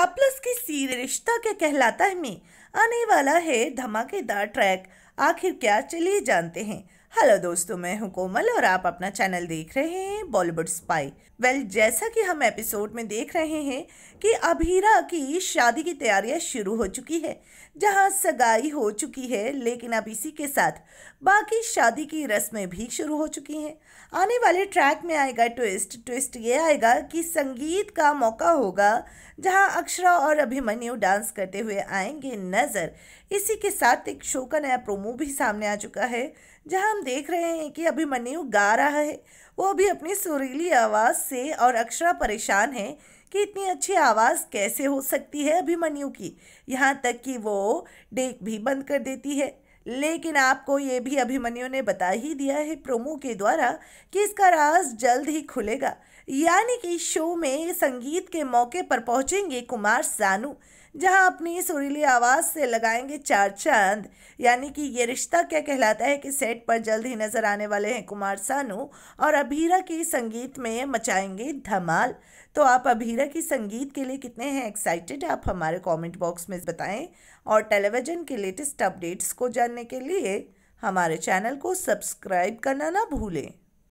स्टापलस की रिश्ता के कहलाता है में आने वाला है धमाकेदार ट्रैक आखिर क्या चलिए जानते हैं हेलो दोस्तों मैं हूं कोमल और आप अपना चैनल देख रहे हैं बॉलीवुड स्पाई वेल जैसा कि हम एपिसोड में देख रहे हैं कि अभीरा की शादी की तैयारियां शुरू हो चुकी है जहां सगाई हो चुकी है लेकिन अब इसी के साथ बाकी शादी की रस्में भी शुरू हो चुकी हैं आने वाले ट्रैक में आएगा ट्विस्ट ट्विस्ट ये आएगा कि संगीत का मौका होगा जहां अक्षरा और अभिमन्यु डांस करते हुए आएंगे नज़र इसी के साथ एक शो का नया प्रोमो भी सामने आ चुका है जहां हम देख रहे हैं कि अभिमन्यु गा रहा है वो भी अपनी सुरीली आवाज़ से और अक्षरा परेशान है कि इतनी अच्छी आवाज़ कैसे हो सकती है अभिमन्यु की यहाँ तक कि वो डेक भी बंद कर देती है लेकिन आपको ये भी अभिमन्यु ने बता ही दिया है प्रोमो के द्वारा कि इसका राज जल्द ही खुलेगा यानी कि शो में संगीत के मौके पर पहुंचेंगे कुमार सानू जहां अपनी सुरीली आवाज़ से लगाएंगे चार चांद यानी कि ये रिश्ता क्या कहलाता है कि सेट पर जल्द ही नजर आने वाले हैं कुमार सानू और अभीरा की संगीत में मचाएंगे धमाल तो आप अभीरा की संगीत के लिए कितने हैं एक्साइटेड आप हमारे कमेंट बॉक्स में बताएं और टेलीविज़न के लेटेस्ट अपडेट्स को जानने के लिए हमारे चैनल को सब्सक्राइब करना ना भूलें